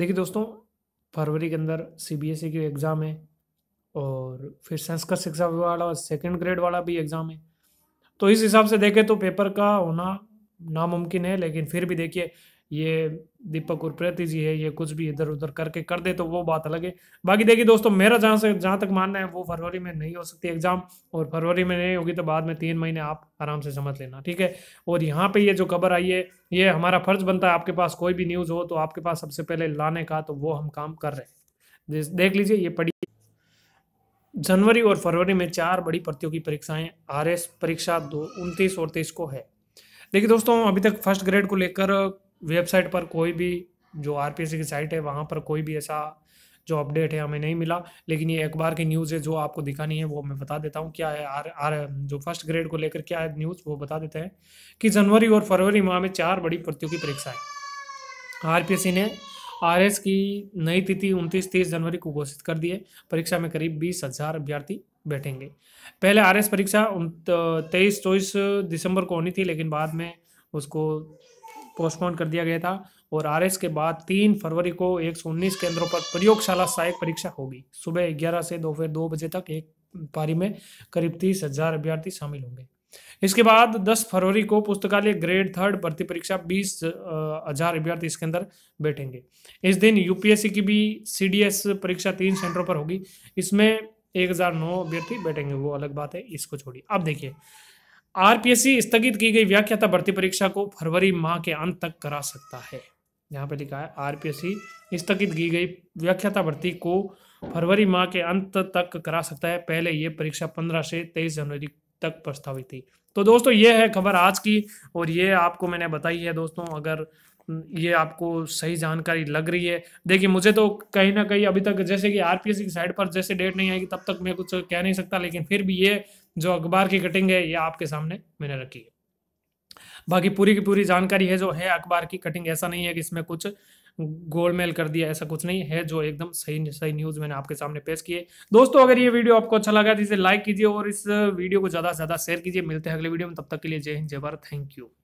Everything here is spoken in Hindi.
देखिए दोस्तों फरवरी के अंदर सी बी एस ई की एग्ज़ाम है और फिर संस्कृत शिक्षा वाला सेकेंड ग्रेड वाला भी एग्ज़ाम है तो इस हिसाब से देखें तो पेपर का होना नामुमकिन है लेकिन फिर भी देखिए ये दीपक उर्प्रेती जी है ये कुछ भी इधर उधर करके कर दे तो वो बात अलग है बाकी देखिए दोस्तों मेरा जहाँ से जहाँ तक मानना है वो फरवरी में नहीं हो सकती एग्जाम और फरवरी में नहीं होगी तो बाद में तीन महीने आप आराम से समझ लेना ठीक है और यहाँ पे ये जो खबर आई है ये हमारा फर्ज बनता है आपके पास कोई भी न्यूज़ हो तो आपके पास सबसे पहले लाने का तो वो हम काम कर रहे हैं देख लीजिए ये पढ़ी जनवरी और फरवरी में चार बड़ी प्रतियोगी की परीक्षाएं आर परीक्षा दो उनतीस और तेईस को है देखिए दोस्तों अभी तक फर्स्ट ग्रेड को लेकर वेबसाइट पर कोई भी जो आर की साइट है वहाँ पर कोई भी ऐसा जो अपडेट है हमें नहीं मिला लेकिन ये अखबार की न्यूज़ है जो आपको दिखानी है वो मैं बता देता हूँ क्या है आर आर जो फर्स्ट ग्रेड को लेकर क्या है न्यूज़ वो बता देते हैं कि जनवरी और फरवरी माह में चार बड़ी प्रतियोगी परीक्षाएं सी ने आर एस की नई तिथि उनतीस तीस जनवरी को घोषित कर दी है परीक्षा में करीब बीस हजार अभ्यर्थी बैठेंगे पहले आर एस परीक्षा तेईस चौबीस दिसंबर को होनी थी लेकिन बाद में उसको पोस्टपोन कर दिया गया था और आरएस के बाद तीन फरवरी को 119 केंद्रों पर प्रयोगशाला सहायक परीक्षा होगी सुबह ग्यारह से दोपहर दो बजे तक एक पारी में करीब तीस हजार अभ्यर्थी शामिल होंगे इसके बाद 10 फरवरी को पुस्तकालय ग्रेड थर्ड भर्ती परीक्षा बीस हजार अभ्यर्थी इसके अंदर बैठेंगे इस दिन यूपीएससी की भी सी परीक्षा तीन सेंटरों पर होगी इसमें एक हजार नौ अभ्यर्थी बैठेंगे वो अलग बात है इसको छोड़िए अब देखिए आरपीएससी स्थगित की गई व्याख्याता भर्ती परीक्षा को फरवरी माह के अंत तक करा सकता है यहाँ पे लिखा है आरपीएससी स्थगित की गई व्याख्याता भर्ती को फरवरी माह के अंत तक करा सकता है पहले ये परीक्षा पंद्रह से तेईस जनवरी तक प्रस्तावित थी तो दोस्तों ये है खबर आज की और ये आपको मैंने बताई है दोस्तों अगर ये आपको सही जानकारी लग रही है देखिए मुझे तो कहीं ना कहीं अभी तक जैसे कि आरपीएससी की साइड पर जैसे डेट नहीं आएगी तब तक मैं कुछ कह नहीं सकता लेकिन फिर भी ये जो अखबार की कटिंग है ये आपके सामने मैंने रखी है बाकी पूरी की पूरी जानकारी है जो है अखबार की कटिंग ऐसा नहीं है कि इसमें कुछ गोलमेल कर दिया ऐसा कुछ नहीं है जो एकदम सही सही न्यूज मैंने आपके सामने पेश किए दोस्तों अगर ये वीडियो आपको अच्छा लगा तो इसे लाइक कीजिए और इस वीडियो को ज़्यादा से ज़्यादा शेयर कीजिए मिलते हैं अगले वीडियो में तब तक के लिए जय हिंद जय भारत थैंक यू